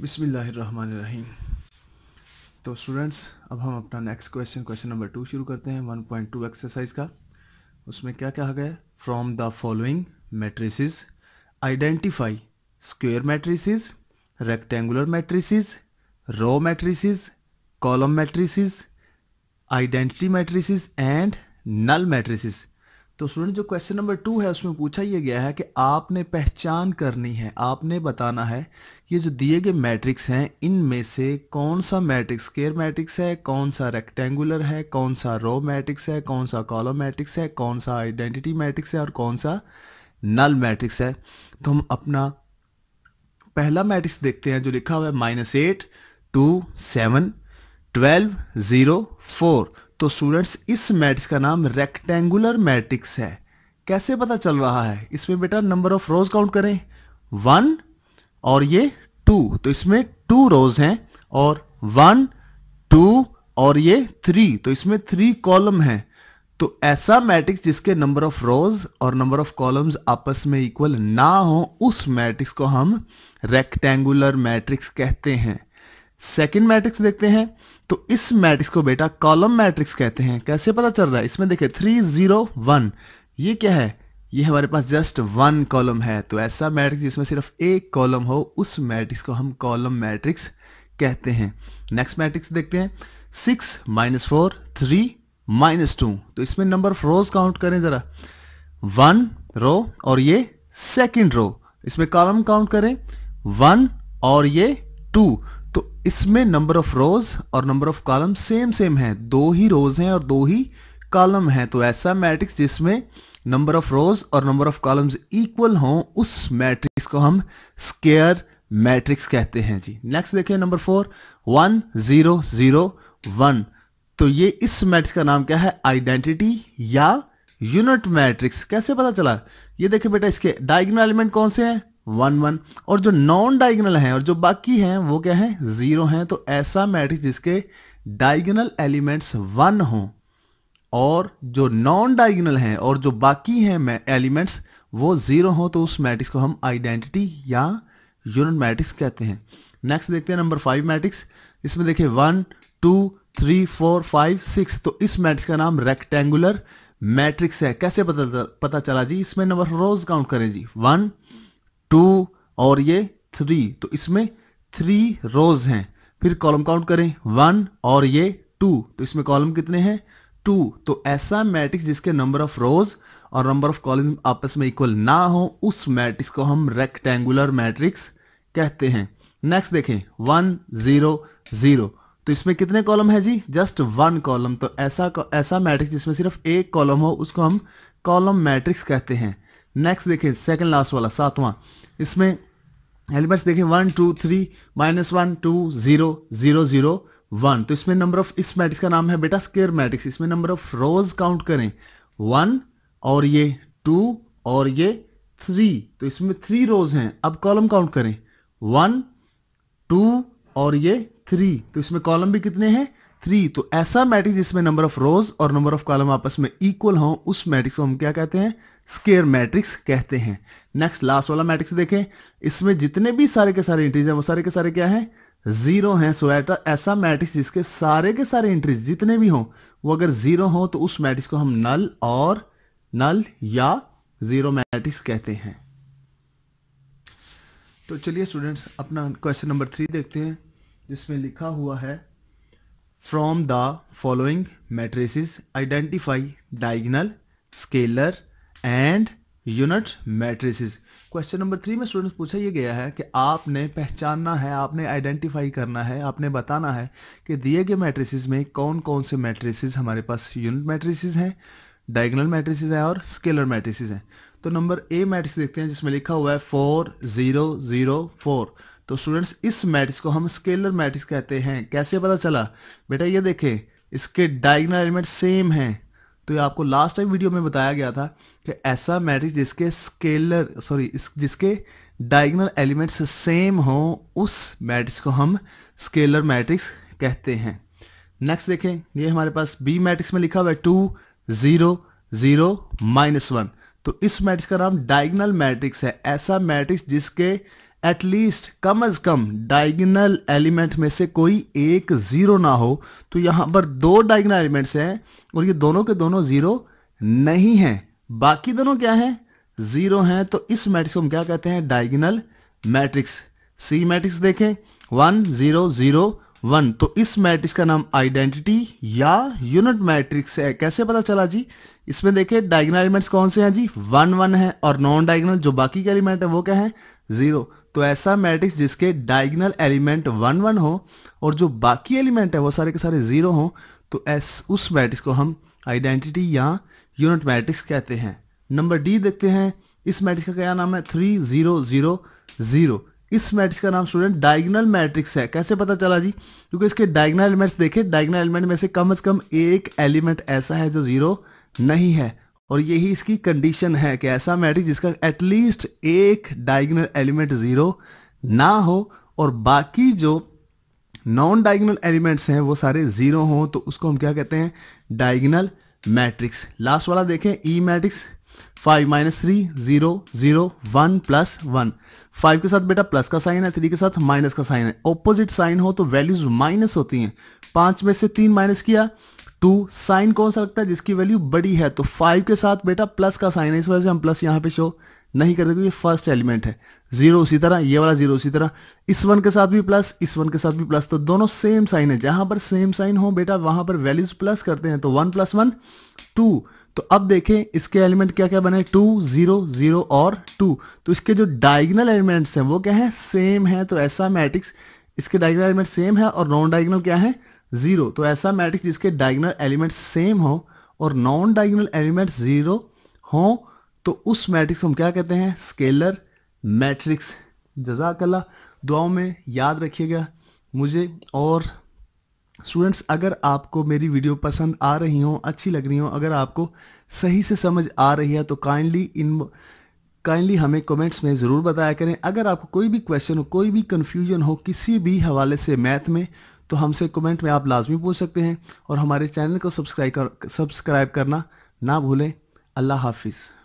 बिसमीम तो स्टूडेंट्स अब हम अपना next question question number two शुरू करते हैं 1.2 एक्सरसाइज का उसमें क्या क्या गया from the following matrices identify square matrices rectangular matrices row matrices column matrices identity matrices and null matrices तो स्टूडेंट जो क्वेश्चन नंबर टू है उसमें पूछा यह गया है कि आपने पहचान करनी है आपने बताना है ये जो दिए गए मैट्रिक्स हैं इनमें से कौन सा मैट्रिक्स केयर मैट्रिक्स है कौन सा रेक्टेंगुलर है कौन सा रो मैट्रिक्स है कौन सा कॉलम मैट्रिक्स है कौन सा आइडेंटिटी मैट्रिक्स है और कौन सा नल मैट्रिक्स है तो हम अपना पहला मैट्रिक्स देखते हैं जो लिखा हुआ है minus eight two seven twelve zero four तो स्टूडेंट्स इस मैट्रिक्स का नाम रेक्टेंगुलर मैट्रिक्स है कैसे पता चल रहा है इसमें बेटा नंबर ऑफ रोज काउंट करें वन और ये टू तो इसमें टू रोज हैं और वन टू और ये थ्री तो इसमें थ्री कॉलम है तो ऐसा मैट्रिक्स जिसके नंबर ऑफ रोज और नंबर ऑफ कॉलम्स आपस में इक्वल ना हो उस मैट्रिक्स को हम रेक्टेंगुलर मैट्रिक्स कहते हैं सेकेंड मैट्रिक्स देखते हैं तो इस मैट्रिक्स को बेटा कॉलम मैट्रिक्स कहते हैं कैसे पता चल रहा है इसमें देखे थ्री जीरो वन ये क्या है ये हमारे पास जस्ट वन कॉलम है तो ऐसा मैट्रिक्स जिसमें सिर्फ एक कॉलम हो उस मैट्रिक्स को हम कॉलम मैट्रिक्स कहते हैं नेक्स्ट मैट्रिक्स देखते हैं six minus four three minus two तो इसमें नंबर रोज काउंट करें जरा वन रो और ये सेकेंड रो इसमें कॉलम काउंट करें वन और ये टू इसमें नंबर ऑफ रोज और number of column same same है दो ही रोज हैं और दो ही कॉलम हैं तो ऐसा मैट्रिक्स जिसमें नंबर ऑफ रोज और नंबर ऑफ कॉलम्स इक्वल हों उस मैट्रिक्स को हम स्केयर मैट्रिक्स कहते हैं जी नेक्स्ट देखें number four one zero zero one तो ये इस मैट्रिक्स का नाम क्या है आइडेंटिटी या यूनिट मैट्रिक्स कैसे पता चला ये देखिए बेटा इसके डायगनल एलिमेंट कौन से हैं वन वन और जो नॉन डायगनल हैं और जो बाकी हैं वो क्या है जीरो हैं तो ऐसा मैट्रिक्स जिसके डायगनल एलिमेंट्स वन हों और जो नॉन डायगनल हैं और जो बाकी हैं एलिमेंट्स वो जीरो हों तो उस मैट्रिक्स को हम आइडेंटिटी या यूनिट मैट्रिक्स कहते हैं नेक्स्ट देखते हैं नंबर फाइव मैट्रिक्स इसमें देखिए one two three four five six तो इस मैट्रिक्स का नाम रेक्टेंगुलर मैट्रिक्स है कैसे पता पता चला जी इसमें नंबर रोज काउंट करें जी वन टू और ये थ्री तो इसमें थ्री रोज हैं फिर कॉलम काउंट करें वन और ये टू तो इसमें कॉलम कितने हैं टू तो ऐसा मैट्रिक्स जिसके नंबर ऑफ रोज और नंबर ऑफ कॉलम आपस में इक्वल ना हो उस मैट्रिक्स को हम रेक्टेंगुलर मैट्रिक्स कहते हैं नेक्स्ट देखें वन जीरो जीरो तो इसमें कितने कॉलम है जी जस्ट वन कॉलम तो ऐसा ऐसा मैट्रिक्स जिसमें सिर्फ एक कॉलम हो उसको हम कॉलम मैट्रिक्स कहते हैं नेक्स्ट देखिए सेकंड लास्ट वाला सातवां इसमें एलिमेंट्स देखिए one two three minus one two zero zero zero one तो इसमें नंबर ऑफ इस मैट्रिक्स का नाम है बेटा स्केयर मैट्रिक्स इसमें नंबर ऑफ रोज काउंट करें वन और ये टू और ये थ्री तो इसमें थ्री रोज हैं अब कॉलम काउंट करें वन टू और ये थ्री तो इसमें कॉलम भी कितने हैं थ्री तो ऐसा मैट्रिक्स जिसमें नंबर ऑफ रोज और नंबर ऑफ कॉलम आपस में इक्वल हो उस मैट्रिक्स को हम क्या कहते हैं स्केयर मैट्रिक्स कहते हैं नेक्स्ट लास्ट वाला मैट्रिक्स देखें इसमें जितने भी सारे के सारे इंट्रीज हैं वो सारे के सारे क्या हैं जीरो हैं सो एट ऐसा मैट्रिक्स जिसके सारे के सारे इंट्रीज जितने भी हों वो अगर जीरो हो तो उस मैट्रिक्स को हम नल और नल या जीरो मैट्रिक्स कहते हैं तो चलिए स्टूडेंट्स अपना क्वेश्चन नंबर थ्री देखते हैं जिसमें लिखा हुआ है from the following matrices identify diagonal scalar and unit matrices question number three में स्टूडेंट्स पूछा यह गया है कि आपने पहचानना है आपने आइडेंटिफाई करना है आपने बताना है कि दिए गए मैट्रिसेस में कौन कौन से मैट्रिसेस हमारे पास यूनिट मैट्रिसेस हैं डायगोनल मैट्रिसेस हैं और स्केलर मैट्रिसेस हैं तो नंबर ए मैट्रिक्स देखते हैं जिसमें लिखा हुआ है फोर जीरो जीरो फोर तो स्टूडेंट्स इस मैट्रिक्स को हम स्केलर मैट्रिक्स कहते हैं कैसे पता चला बेटा ये देखें इसके डायगनल एलिमेंट सेम हैं तो ये आपको लास्ट टाइम वीडियो में बताया गया था कि ऐसा मैट्रिक्स जिसके स्केलर सॉरी जिसके डायगनल एलिमेंट्स सेम हो उस मैट्रिक्स को हम स्केलर मैट्रिक्स कहते हैं नेक्स्ट देखें ये हमारे पास बी मैट्रिक्स में लिखा हुआ है two zero zero minus one तो इस मैट्रिक्स का नाम डायगनल मैट्रिक्स है ऐसा मैट्रिक्स जिसके एटलीस्ट कम अज कम डायगनल एलिमेंट में से कोई एक जीरो ना हो तो यहां पर दो डायगनल एलिमेंट्स हैं और ये दोनों के दोनों जीरो नहीं हैं बाकी दोनों क्या हैं जीरो हैं तो इस मैट्रिक्स को हम क्या कहते हैं डायगनल मैट्रिक्स सी मैट्रिक्स देखें वन जीरो जीरो वन तो इस मैट्रिक्स का नाम आइडेंटिटी या यूनिट मैट्रिक्स है कैसे पता चला जी इसमें देखे डायगनल एलिमेंट्स कौन से हैं जी वन वन है और नॉन डायगनल जो बाकी के एलिमेंट है वो क्या है जीरो तो ऐसा मैट्रिक्स जिसके डायगनल एलिमेंट वन वन हो और जो बाकी एलिमेंट है वो सारे के सारे ज़ीरो हों तो एस उस मैट्रिक्स को हम आइडेंटिटी या यूनिट मैट्रिक्स कहते हैं नंबर डी देखते हैं इस मैट्रिक्स का क्या नाम है थ्री ज़ीरो ज़ीरो ज़ीरो इस मैट्रिक्स का नाम स्टूडेंट डायगनल मैट्रिक्स है कैसे पता चला जी क्योंकि इसके डायगनल एलिमेंट्स देखे डायगनल एलिमेंट में से कम अज़ कम एक एलिमेंट ऐसा है जो ज़ीरो नहीं है और यही इसकी कंडीशन है कि ऐसा मैट्रिक्स जिसका एटलीस्ट एक डायगनल एलिमेंट ज़ीरो ना हो और बाकी जो नॉन डायगनल एलिमेंट्स हैं वो सारे ज़ीरो हों तो उसको हम क्या कहते हैं डायगनल मैट्रिक्स लास्ट वाला देखें E matrix five minus three zero zero one plus one five के साथ बेटा प्लस का साइन है थ्री के साथ माइनस का साइन है ऑपोजिट साइन हो तो वैल्यूज माइनस होती हैं पांच में से तीन माइनस किया टू साइन कौन सा लगता है जिसकी वैल्यू बड़ी है तो फाइव के साथ बेटा प्लस का साइन है इस वजह से हम प्लस यहाँ पे शो नहीं करते क्योंकि फर्स्ट एलिमेंट है जीरो उसी तरह ये वाला जीरो उसी तरह इस वन के साथ भी प्लस इस वन के साथ भी प्लस तो दोनों सेम साइन है जहां पर सेम साइन हो बेटा वहां पर वैल्यूज प्लस करते हैं तो वन प्लस वन टू तो अब देखें इसके एलिमेंट क्या क्या बने टू जीरो जीरो और टू तो इसके जो डायगनल एलिमेंट्स हैं वो क्या है सेम है तो ऐसा मैट्रिक्स इसके डायगनल एलिमेंट सेम है और नॉन डायगनल क्या है जीरो तो ऐसा मैट्रिक्स जिसके डायगनल एलिमेंट्स सेम हो और नॉन डायगोनल एलिमेंट जीरो हो तो उस मैट्रिक्स को हम क्या कहते हैं स्केलर मैट्रिक्स जजाकला दुआओं में याद रखिएगा मुझे और स्टूडेंट्स अगर आपको मेरी वीडियो पसंद आ रही हो अच्छी लग रही हो अगर आपको सही से समझ आ रही है तो काइंडली इन काइंडली हमें कमेंट्स में ज़रूर बताया करें अगर आपको कोई भी क्वेश्चन हो कोई भी कन्फ्यूजन हो किसी भी हवाले से मैथ में तो हमसे कमेंट में आप लाजमी पूछ सकते हैं और हमारे चैनल को सब्सक्राइब कर सब्सक्राइब करना ना भूलें अल्लाह हाफिज़